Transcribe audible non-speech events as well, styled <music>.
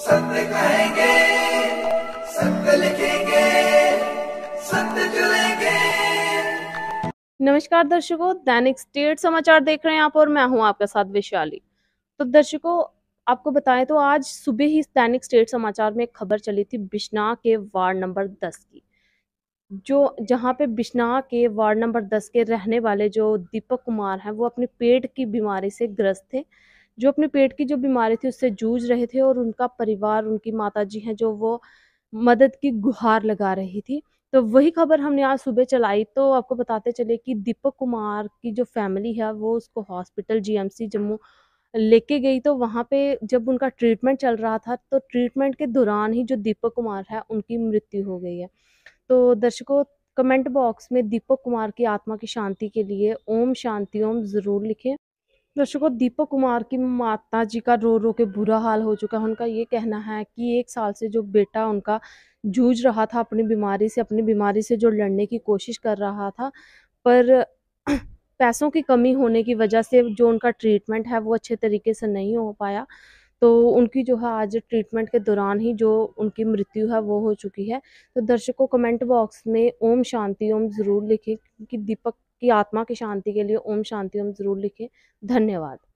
सत्य कहेंगे सत्य लिखेंगे सत्य जुड़ेंगे नमस्कार दर्शकों दैनिक स्टेट समाचार देख रहे हैं आप और मैं हूं आपके साथ विशाली तो दर्शकों आपको बताएं तो आज सुबह ही दैनिक स्टेट समाचार में खबर चली थी बिश्ना के वार्ड नंबर 10 की जो जहां पे बिश्ना के वार्ड नंबर 10 के रहने वाले जो दीपक कुमार हैं वो अपने पेट की बीमारी से ग्रस्त थे जो अपने पेट की जो बीमारी थी उससे जूझ रहे थे और उनका परिवार उनकी माता जी हैं जो वो मदद की गुहार लगा रही थी तो वही खबर हमने आज सुबह चलाई तो आपको बताते चले कि दीपक कुमार की जो फैमिली है वो उसको हॉस्पिटल जीएमसी जम्मू लेके गई तो वहाँ पे जब उनका ट्रीटमेंट चल रहा था तो ट्रीटमेंट के दौरान ही जो दीपक कुमार है उनकी मृत्यु हो गई है तो दर्शकों कमेंट बॉक्स में दीपक कुमार की आत्मा की शांति के लिए ओम शांति ओम ज़रूर लिखें दर्शकों दीपक कुमार की माता जी का रो रो के बुरा हाल हो चुका है उनका ये कहना है कि एक साल से जो बेटा उनका जूझ रहा था अपनी बीमारी से अपनी बीमारी से जो लड़ने की कोशिश कर रहा था पर <clears throat> पैसों की कमी होने की वजह से जो उनका ट्रीटमेंट है वो अच्छे तरीके से नहीं हो पाया तो उनकी जो है आज ट्रीटमेंट के दौरान ही जो उनकी मृत्यु है वो हो चुकी है तो दर्शकों कमेंट बॉक्स में ओम शांति ओम ज़रूर लिखें कि दीपक आपकी आत्मा की शांति के लिए ओम शांति ओम ज़रूर लिखें धन्यवाद